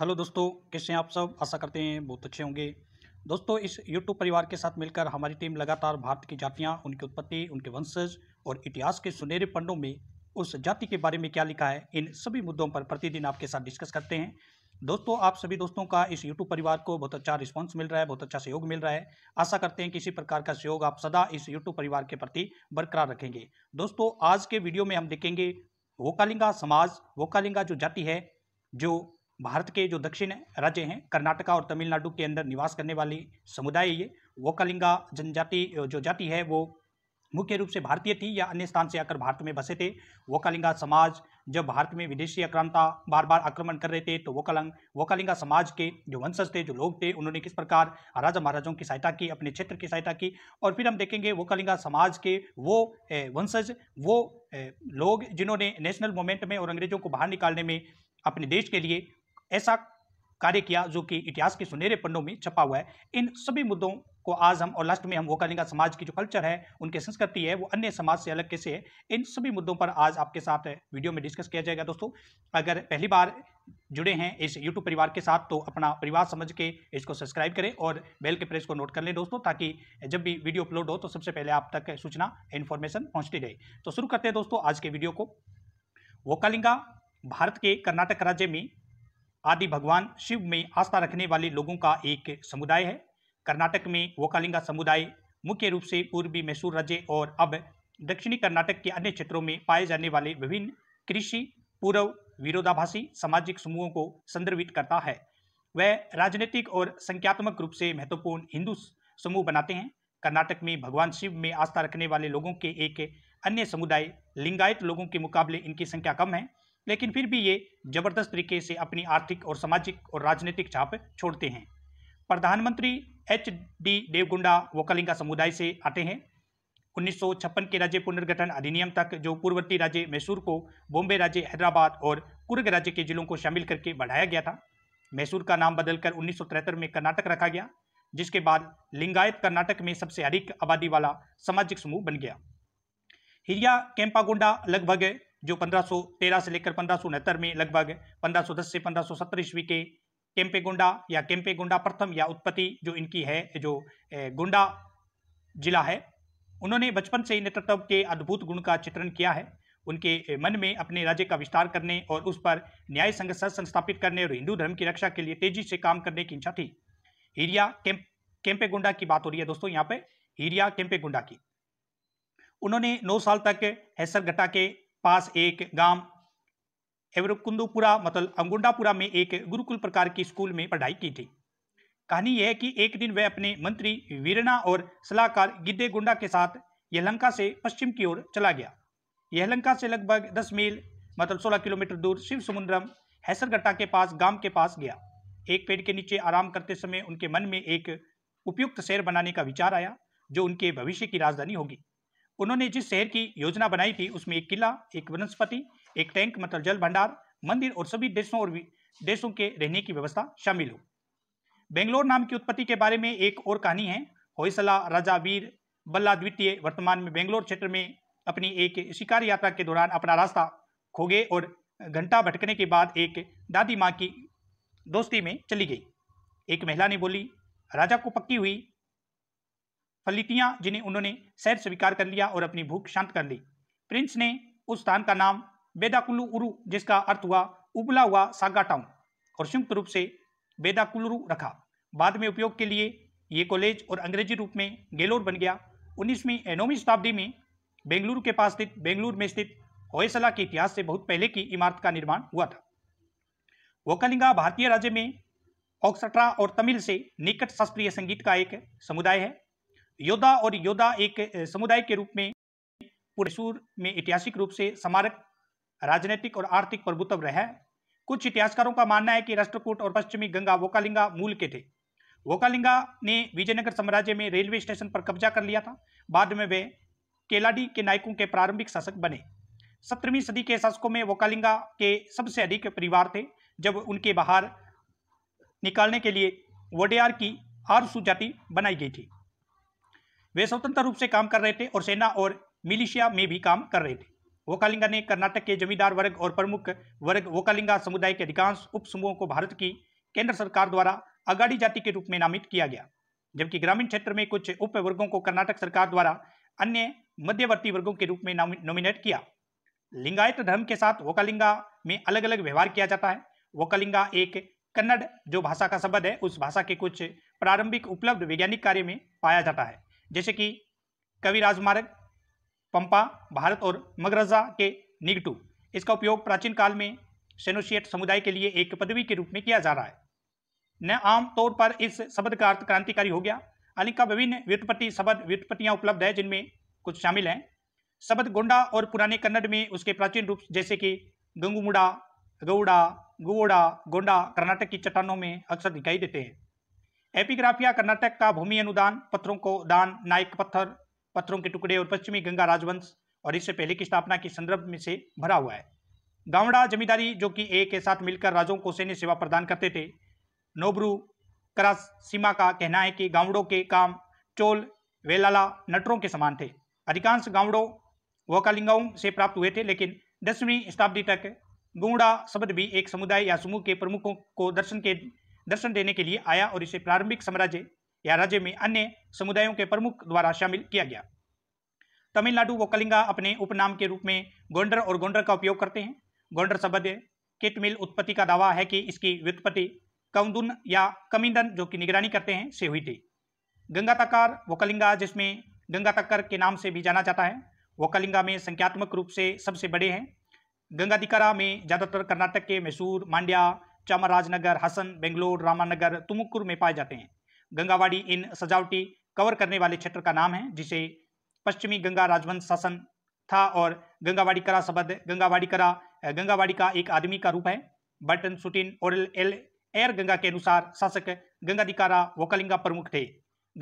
hello दोस्तों कैसे हैं आप सब आशा करते हैं बहुत अच्छे होंगे दोस्तों इस यूट्यूब परिवार के साथ मिलकर हमारी टीम लगातार भारत की जातियां, उनकी उत्पत्ति उनके वंशज और इतिहास के सुनहरे पन्नों में उस जाति के बारे में क्या लिखा है इन सभी मुद्दों पर प्रतिदिन आपके साथ डिस्कस करते हैं दोस्तों आप सभी दोस्तों का इस यूट्यूब परिवार को बहुत अच्छा रिस्पॉन्स मिल रहा है बहुत अच्छा सहयोग मिल रहा है आशा करते हैं किसी प्रकार का सहयोग आप सदा इस यूट्यूब परिवार के प्रति बरकरार रखेंगे दोस्तों आज के वीडियो में हम देखेंगे वोकालिंगा समाज वोकालिंगा जो जाति है जो भारत के जो दक्षिण राज्य हैं कर्नाटका और तमिलनाडु के अंदर निवास करने वाले समुदाय ये वोकलिंगा जनजाति जो जाति है वो मुख्य रूप से भारतीय थी या अन्य स्थान से आकर भारत में बसे थे कलिंगा समाज जब भारत में विदेशी आक्रांता बार बार आक्रमण कर रहे थे तो वो कलिंगा समाज के जो वंशज थे जो लोग थे उन्होंने किस प्रकार राजा महाराजों की सहायता की अपने क्षेत्र की सहायता की और फिर हम देखेंगे कलिंगा समाज के वो वंशज वो लोग जिन्होंने नेशनल मूवमेंट में और अंग्रेजों को बाहर निकालने में अपने देश के लिए ऐसा कार्य किया जो कि इतिहास के सुनहरे पन्नों में छपा हुआ है इन सभी मुद्दों को आज हम और लास्ट में हम वो करेंगे समाज की जो कल्चर है उनकी संस्कृति है वो अन्य समाज से अलग कैसे है इन सभी मुद्दों पर आज आपके साथ वीडियो में डिस्कस किया जाएगा दोस्तों अगर पहली बार जुड़े हैं इस YouTube परिवार के साथ तो अपना परिवार समझ के इसको सब्सक्राइब करें और बेल के प्रेस को नोट कर लें दोस्तों ताकि जब भी वीडियो अपलोड हो तो सबसे पहले आप तक सूचना इन्फॉर्मेशन पहुंचती रहे तो शुरू करते हैं दोस्तों आज के वीडियो को वोकालिंगा भारत के कर्नाटक राज्य में आदि भगवान शिव में आस्था रखने वाले लोगों का एक समुदाय है कर्नाटक में वोकालिंगा समुदाय मुख्य रूप से पूर्वी मैसूर राज्य और अब दक्षिणी कर्नाटक के अन्य क्षेत्रों में पाए जाने वाले विभिन्न कृषि पूर्व विरोधाभासी सामाजिक समूहों को संदर्भित करता है वह राजनीतिक और संख्यात्मक रूप से महत्वपूर्ण हिंदू समूह बनाते हैं कर्नाटक में भगवान शिव में आस्था रखने वाले लोगों के एक अन्य समुदाय लिंगायत लोगों के मुकाबले इनकी संख्या कम है लेकिन फिर भी ये जबरदस्त तरीके से अपनी आर्थिक और सामाजिक और राजनीतिक छाप छोड़ते हैं प्रधानमंत्री एच डी देवगुंडा वोकलिंगा समुदाय से आते हैं 1956 के राज्य पुनर्गठन अधिनियम तक जो पूर्ववर्ती राज्य मैसूर को बॉम्बे राज्य हैदराबाद और कुर्ग राज्य के जिलों को शामिल करके बढ़ाया गया था मैसूर का नाम बदलकर उन्नीस में कर्नाटक रखा गया जिसके बाद लिंगायत कर्नाटक में सबसे अधिक आबादी वाला सामाजिक समूह बन गया हिरिया कैंपागुंडा लगभग जो 1513 से लेकर पंद्रह में लगभग 1510 से पंद्रह सौ ईस्वी के गुंडा या गुंडा प्रथम या उत्पत्ति जो इनकी है जो गुंडा जिला है उन्होंने बचपन से ही नेतृत्व के अद्भुत गुण का चित्रण किया है उनके मन में अपने राज्य का विस्तार करने और उस पर न्याय संघ संस्थापित करने और हिंदू धर्म की रक्षा के लिए तेजी से काम करने की इच्छा थी हीरिया कैंप गुंडा की बात हो रही है दोस्तों यहाँ पे हीरिया गुंडा की उन्होंने नौ साल तक हैसरघटा के पास एक गांव एवरकुंदुपुरा मतलब अंगुंडापुरा में एक गुरुकुल प्रकार की स्कूल में पढ़ाई की थी कहानी यह है कि एक दिन वह अपने मंत्री वीरना और सलाहकार गिद्धे गुंडा के साथ यहलंका से पश्चिम की ओर चला गया यहलंका से लगभग दस मील मतलब सोलह किलोमीटर दूर शिव समुद्रम हैसरगट्टा के पास गांव के पास गया एक पेड़ के नीचे आराम करते समय उनके मन में एक उपयुक्त शहर बनाने का विचार आया जो उनके भविष्य की राजधानी होगी उन्होंने जिस शहर की योजना बनाई थी उसमें एक किला एक वनस्पति एक टैंक मतलब जल भंडार मंदिर और सभी देशों और देशों के रहने की व्यवस्था शामिल हो बेंगलोर नाम की उत्पत्ति के बारे में एक और कहानी है होयसला राजा वीर बल्ला द्वितीय वर्तमान में बेंगलोर क्षेत्र में अपनी एक शिकार यात्रा के दौरान अपना रास्ता खो गए और घंटा भटकने के बाद एक दादी माँ की दोस्ती में चली गई एक महिला ने बोली राजा को पक्की हुई फलितियाँ जिन्हें उन्होंने सैर स्वीकार कर लिया और अपनी भूख शांत कर ली प्रिंस ने उस स्थान का नाम बेदाकुल्लू उरु जिसका अर्थ हुआ उबला हुआ सागा टाउन और संयुक्त रूप से बेदाकुल्लू रखा बाद में उपयोग के लिए ये कॉलेज और अंग्रेजी रूप में गेलोर बन गया उन्नीसवीं नौवीं शताब्दी में बेंगलुरु के पास स्थित बेंगलुरु में स्थित होयसला के इतिहास से बहुत पहले की इमारत का निर्माण हुआ था वोकलिंगा भारतीय राज्य में ऑक्सट्रा और तमिल से निकट शास्त्रीय संगीत का एक समुदाय है योद्धा और योद्धा एक समुदाय के रूप में पुरेसूर में ऐतिहासिक रूप से स्मारक राजनीतिक और आर्थिक प्रभुत्व रहा है कुछ इतिहासकारों का मानना है कि राष्ट्रकूट और पश्चिमी गंगा वोकालिंगा मूल के थे वोकालिंगा ने विजयनगर साम्राज्य में रेलवे स्टेशन पर कब्जा कर लिया था बाद में वे केलाडी के नायकों के प्रारंभिक शासक बने सत्रहवीं सदी के शासकों में वोकालिंगा के सबसे अधिक परिवार थे जब उनके बाहर निकालने के लिए वोडियार की आरसू जाति बनाई गई थी वे स्वतंत्र रूप से काम कर रहे थे और सेना और मिलिशिया में भी काम कर रहे थे वोकालिंगा ने कर्नाटक के जमींदार वर्ग और प्रमुख वर्ग वोकालिंगा समुदाय के अधिकांश उप को भारत की केंद्र सरकार द्वारा अगाड़ी जाति के रूप में नामित किया गया जबकि ग्रामीण क्षेत्र में कुछ उप वर्गों को कर्नाटक सरकार द्वारा अन्य मध्यवर्ती वर्गों के रूप में नॉमिनेट किया लिंगायत धर्म के साथ वोकालिंगा में अलग अलग व्यवहार किया जाता है वोकालिंगा एक कन्नड़ जो भाषा का शब्द है उस भाषा के कुछ प्रारंभिक उपलब्ध वैज्ञानिक कार्य में पाया जाता है जैसे कि कवि राजमार्ग पंपा भारत और मगरजा के निगटू इसका उपयोग प्राचीन काल में सेनोशिएट समुदाय के लिए एक पदवी के रूप में किया जा रहा है न आमतौर पर इस शब्द का अर्थ क्रांतिकारी हो गया अलिका विभिन्न व्युत्पत्ति शब्द व्युत्पत्तियाँ उपलब्ध है जिनमें कुछ शामिल हैं शब्द गोंडा और पुराने कन्नड़ में उसके प्राचीन रूप जैसे कि गंगूमुड़ा गौड़ा गुवोड़ा गोंडा कर्नाटक की चट्टानों में अक्सर दिखाई देते हैं एपिग्राफिया कर्नाटक का भूमि अनुदान पत्थरों को दान नायक पत्थर पत्थरों के टुकड़े और पश्चिमी गंगा राजवंश और इससे पहले की स्थापना के संदर्भ में से भरा हुआ है गावड़ा जमींदारी जो कि एक के साथ मिलकर राजों को सैन्य सेवा प्रदान करते थे नोबरू करासीमा का कहना है कि गावड़ों के काम चोल वेलाला नटरों के समान थे अधिकांश गावड़ों वकालिंगाओं से प्राप्त हुए थे लेकिन दसवीं शताब्दी तक गुंगड़ा शब्द भी एक समुदाय या समूह के प्रमुखों को दर्शन के दर्शन देने के लिए आया और इसे प्रारंभिक साम्राज्य या राज्य में अन्य समुदायों के प्रमुख द्वारा शामिल किया गया तमिलनाडु व कलिंगा अपने उपनाम के रूप में गोंडर और गोंडर का उपयोग करते हैं गोंडर शब्द किटमिल उत्पत्ति का दावा है कि इसकी व्युत्पत्ति कौंदुन या कमिंदन जो कि निगरानी करते हैं से हुई थी गंगा तकार व कलिंगा जिसमें गंगा तकर के नाम से भी जाना जाता है वो कलिंगा में संख्यात्मक रूप से सबसे बड़े हैं गंगाधिकारा में ज़्यादातर कर्नाटक के मैसूर मांड्या चामराजनगर हसन बेंगलोर रामानगर तुमकुर में पाए जाते हैं गंगावाड़ी इन सजावटी कवर करने वाले क्षेत्र का नाम है जिसे पश्चिमी गंगा राजवंश शासन था और गंगावाड़ी करा शब्द गंगावाड़ी करा गंगावाड़ी का एक आदमी का रूप है बर्टन सुटिन और एल एयर गंगा के अनुसार शासक गंगाधिकारा वोकलिंगा प्रमुख थे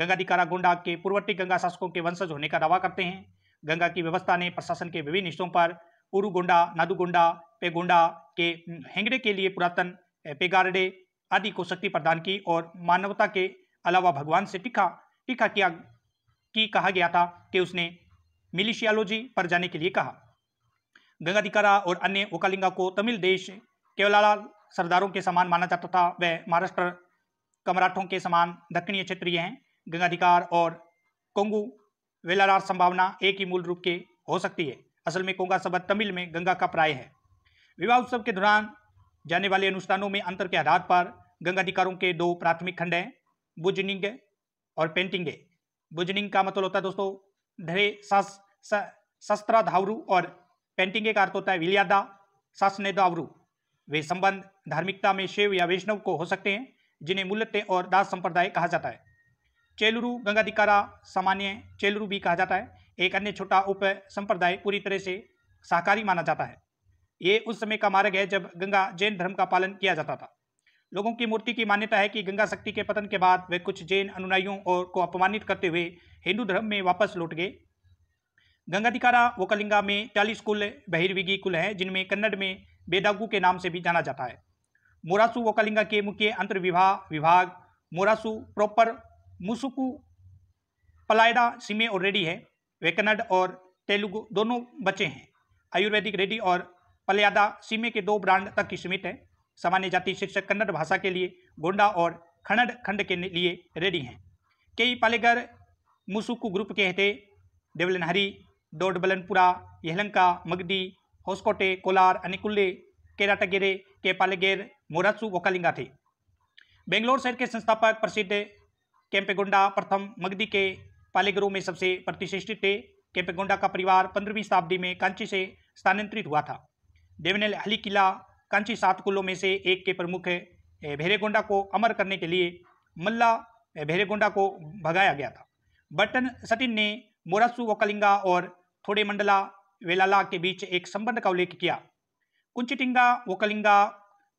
गंगाधिकारा गोंडा के पूर्ववर्ती गंगा शासकों के वंशज होने का दावा करते हैं गंगा की व्यवस्था ने प्रशासन के विभिन्न हिस्सों पर उरुगोंडा नादुगोंडा पेगोंडा के हेंगड़े के लिए पुरातन पेगारडे आदि को शक्ति प्रदान की और मानवता के अलावा भगवान से टिका टिका किया कि कहा गया था कि उसने मिलिशियालोजी पर जाने के लिए कहा गंगाधिकारा और अन्य ओकालिंगा को तमिल देश केवलाला सरदारों के समान माना जाता था वह महाराष्ट्र कमराठों के समान दक्षिणीय क्षेत्रीय हैं गंगाधिकार और कोंगू वेलार संभावना एक ही मूल रूप के हो सकती है असल में कोंगा शब्द तमिल में गंगा का प्राय है विवाह उत्सव के दौरान जाने वाले अनुष्ठानों में अंतर के आधार पर गंगाधिकारों के दो प्राथमिक खंड हैं बुजनिंग और पेंटिंग बुजनिंग का मतलब होता है दोस्तों धरे सस शस्त्रा धावरू और पेंटिंग का अर्थ होता है विलियादा शासने दावरू वे संबंध धार्मिकता में शिव या वैष्णव को हो सकते हैं जिन्हें मूलत्य और दास संप्रदाय कहा जाता है चेलुरु गंगाधिकारा सामान्य चेलुरु भी कहा जाता है एक अन्य छोटा उप संप्रदाय पूरी तरह से शाकाहारी माना जाता है ये उस समय का मार्ग है जब गंगा जैन धर्म का पालन किया जाता था लोगों की मूर्ति की मान्यता है कि गंगा शक्ति के पतन के बाद वे कुछ जैन अनुनायियों और को अपमानित करते हुए हिंदू धर्म में वापस लौट गए गंगाधिकारा वोकलिंगा में चालीस कुल बहिर्विगी कुल हैं जिनमें कन्नड़ में बेदागू के नाम से भी जाना जाता है मोरासू वोकलिंगा के मुख्य अंतर्विभा विभाग मोरासू प्रॉपर मुसुकु पलायडा सीमे और रेडी है वे कन्नड़ और तेलुगु दोनों बचे हैं आयुर्वेदिक रेडी और पल्यादा सीमे के दो ब्रांड तक की सीमित है सामान्य जाति शिक्षक कन्नड़ भाषा के लिए गोंडा और खनड़ खंड के लिए रेडी हैं कई पालेगर मुसुकू ग्रुप के हते देवलनहरी डोडबलनपुरा यहलंका मगडी होस्कोटे कोलार अनिकुल्ले केराटगेरे के पालेगेर मोरासू वोकालिंगा थे बेंगलोर शहर के संस्थापक प्रसिद्ध कैंपेगोंडा प्रथम मगदी के पालेगरों में सबसे प्रतिष्ठित थे कैंपेगोंडा का परिवार पंद्रहवीं शताब्दी में कांची से स्थानांतरित हुआ था देवनेल अली किला कांची सात कुलों में से एक के प्रमुख भेरेगोंडा को अमर करने के लिए मल्ला भेरेगोंडा को भगाया गया था बटन सटिन ने मोरासू वकलिंगा और थोड़े मंडला वेलाला के बीच एक संबंध का उल्लेख किया कुंचिटिंगा कलिंगा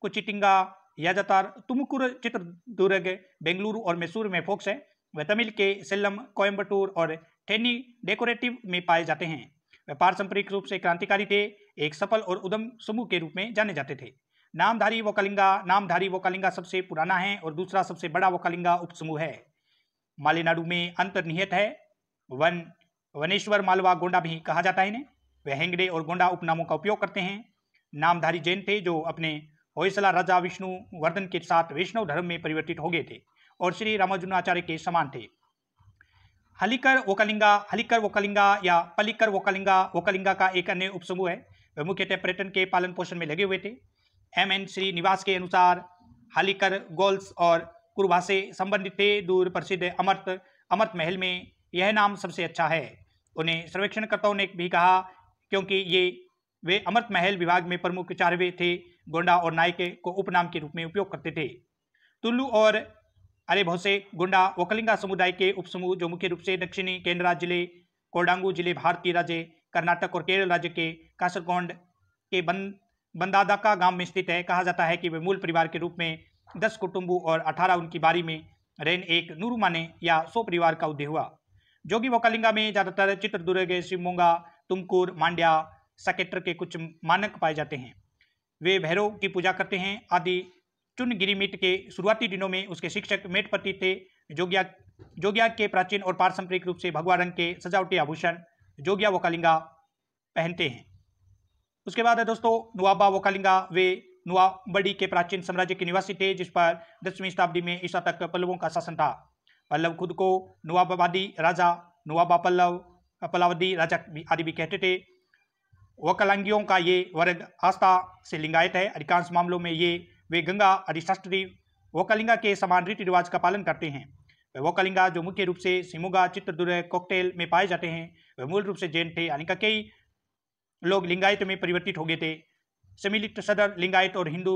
कुचिटिंगा यादातर तुमकुर चित्रदुर्ग बेंगलुरु और मैसूर में फोक्स है वह तमिल के सेल्लम कोयम्बटूर और ठेनी डेकोरेटिव में पाए जाते हैं वह पारसंपरिक रूप से क्रांतिकारी थे एक सफल और उदम समूह के रूप में जाने जाते थे नामधारी वो कलिंगा नामधारी वो कलिंगा सबसे पुराना है और दूसरा सबसे बड़ा वो कलिंगा उपसमूह है मालेनाडु में अंतर्निहित है वन वनेश्वर मालवा गोंडा भी कहा जाता है इन्हें वे हेंगड़े और गोंडा उपनामों का उपयोग करते हैं नामधारी जैन थे जो अपने होयसला राजा विष्णु वर्धन के साथ वैष्णव धर्म में परिवर्तित हो गए थे और श्री रामाजुनाचार्य के समान थे हलिकर वोकलिंगा हलिकर वोकलिंगा या पलिकर वोकलिंगा वोकलिंगा का एक अन्य उपसमूह है प्रमुख पर्यटन के पालन पोषण में लगे हुए थे एम एन श्रीनिवास के अनुसार हालिकर गोल्स और कुरबा से संबंधित थे दूर प्रसिद्ध अमृत अमृत महल में यह नाम सबसे अच्छा है उन्हें सर्वेक्षणकर्ताओं ने भी कहा क्योंकि ये वे अमृत महल विभाग में प्रमुख चारवे थे गोंडा और नायके को उपनाम के रूप में उपयोग करते थे तुल्लू और अरे भोसे गुंडा वकलिंगा समुदाय के उपसमूह जो मुख्य रूप से दक्षिणी केंद्रा जिले कोडांगू जिले भारतीय राज्य कर्नाटक और केरल राज्य के कासरगोंड के बंद बंदादाका गांव में स्थित है कहा जाता है कि वे मूल परिवार के रूप में दस कुटुंबों और अठारह उनकी बारी में रेन एक नूरुमाने या सौ परिवार का उदय हुआ जोगी वोकालिंगा में ज़्यादातर चित्रदुर्ग शिवमोगा तुमकुर मांड्या सकेटर के कुछ मानक पाए जाते हैं वे भैरव की पूजा करते हैं आदि चुनगिरी मिट के शुरुआती दिनों में उसके शिक्षक मेटपति थे जोगिया जोगिया के प्राचीन और पारंपरिक रूप से भगवा रंग के सजावटी आभूषण जोगिया वो कलिंगा पहनते हैं उसके बाद है दोस्तों नुआबा वो कलिंगा वे नुआबड़ी के प्राचीन साम्राज्य के निवासी थे जिस पर दसवीं शताब्दी में ईसा तक पल्लवों का शासन था पल्लव खुद को नुआबादी राजा नुआबा पल्लव पलावदी राजा आदि भी कहते थे वकलांगियों का ये वर्ग आस्था से लिंगायत है अधिकांश मामलों में ये वे गंगा अधिशास्त्री वकलिंगा के समान रीति रिवाज का पालन करते हैं वो कलिंगा जो मुख्य रूप से सिमुगा चित्रदुर्ग कॉकटेल में पाए जाते हैं वह मूल रूप से जैन थे यानी का कई लोग लिंगायत में परिवर्तित हो गए थे सम्मिलित सदर लिंगायत और हिंदू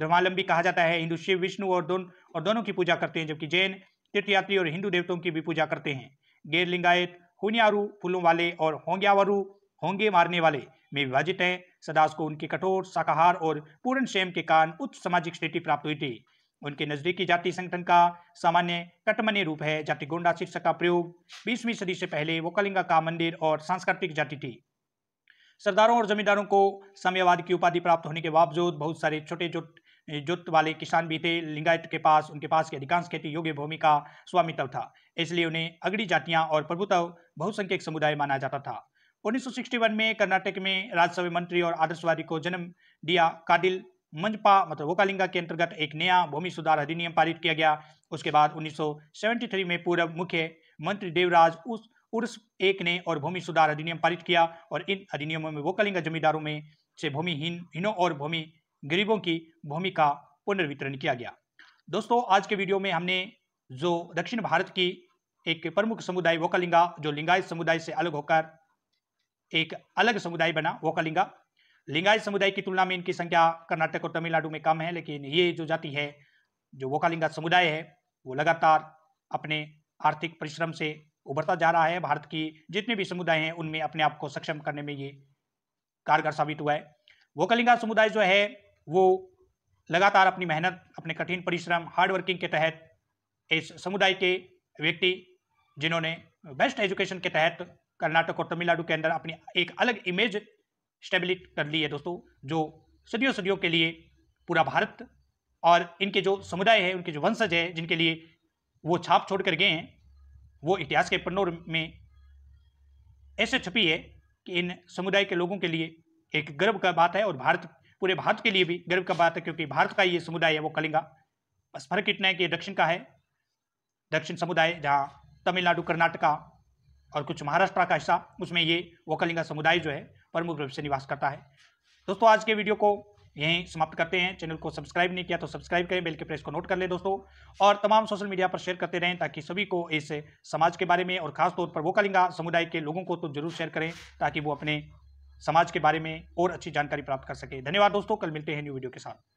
धर्मालंबी कहा जाता है हिंदू शिव विष्णु और दोनों और दोनों की पूजा करते हैं जबकि जैन तीर्थयात्री और हिंदू देवताओं की भी पूजा करते हैं गैर लिंगायत हुनियारू फूलों वाले और होंग्यावरु होंगे मारने वाले में विभाजित हैं सदास को उनके कठोर शाकाहार और पूर्ण संयम के कारण उच्च सामाजिक स्थिति प्राप्त हुई थी उनके नजदीकी जाति संगठन का सामान्य कटमने रूप है जाति गोंडा शीर्षक का प्रयोग बीसवीं सदी से पहले वो कलिंगा का मंदिर और सांस्कृतिक जाति थी सरदारों और जमींदारों को साम्यवाद की उपाधि प्राप्त होने के बावजूद बहुत सारे छोटे जोट जोत वाले किसान भी थे लिंगायत के पास उनके पास के अधिकांश खेती योग्य भूमि का स्वामित्व था इसलिए उन्हें अगड़ी जातियां और प्रभुत्व बहुसंख्यक समुदाय माना जाता था 1961 में कर्नाटक में राज्यसभा मंत्री और आदर्शवादी को जन्म दिया कादिल मंजपा मतलब वोकालिंगा के अंतर्गत एक नया भूमि सुधार अधिनियम पारित किया गया उसके बाद 1973 में पूर्व मुख्य मंत्री देवराज उस उर्स एक ने और भूमि सुधार अधिनियम पारित किया और इन अधिनियमों में वोकालिंगा जमींदारों में से भूमिहीन हीनों और भूमि गरीबों की भूमि का पुनर्वितरण किया गया दोस्तों आज के वीडियो में हमने जो दक्षिण भारत की एक प्रमुख समुदाय वोकालिंगा जो लिंगायत समुदाय से अलग होकर एक अलग समुदाय बना वोकालिंगा लिंगायत समुदाय की तुलना में इनकी संख्या कर्नाटक और तमिलनाडु में कम है लेकिन ये जो जाति है जो वोकालिंगा समुदाय है वो लगातार अपने आर्थिक परिश्रम से उभरता जा रहा है भारत की जितने भी समुदाय हैं उनमें अपने आप को सक्षम करने में ये कारगर साबित हुआ है वोकालिंगा समुदाय जो है वो लगातार अपनी मेहनत अपने कठिन परिश्रम हार्ड वर्किंग के तहत इस समुदाय के व्यक्ति जिन्होंने बेस्ट एजुकेशन के तहत कर्नाटक और तमिलनाडु के अंदर अपनी एक अलग इमेज स्टेबिलिट कर ली है दोस्तों जो सदियों सदियों के लिए पूरा भारत और इनके जो समुदाय है उनके जो वंशज है जिनके लिए वो छाप छोड़ कर गए हैं वो इतिहास के पन्नों में ऐसे छपी है कि इन समुदाय के लोगों के लिए एक गर्व का बात है और भारत पूरे भारत के लिए भी गर्व का बात है क्योंकि भारत का ये समुदाय है वो कलिंगा बस फर्क इतना है कि दक्षिण का है दक्षिण समुदाय जहाँ तमिलनाडु कर्नाटका और कुछ महाराष्ट्र का हिस्सा उसमें ये वो कलिंगा समुदाय जो है प्रमुख रूप से निवास करता है दोस्तों आज के वीडियो को यहीं समाप्त करते हैं चैनल को सब्सक्राइब नहीं किया तो सब्सक्राइब करें बेल के प्रेस को नोट कर लें दोस्तों और तमाम सोशल मीडिया पर शेयर करते रहें ताकि सभी को इस समाज के बारे में और खासतौर पर वो कलिंगा समुदाय के लोगों को तो जरूर शेयर करें ताकि वो अपने समाज के बारे में और अच्छी जानकारी प्राप्त कर सके धन्यवाद दोस्तों कल मिलते हैं न्यू वीडियो के साथ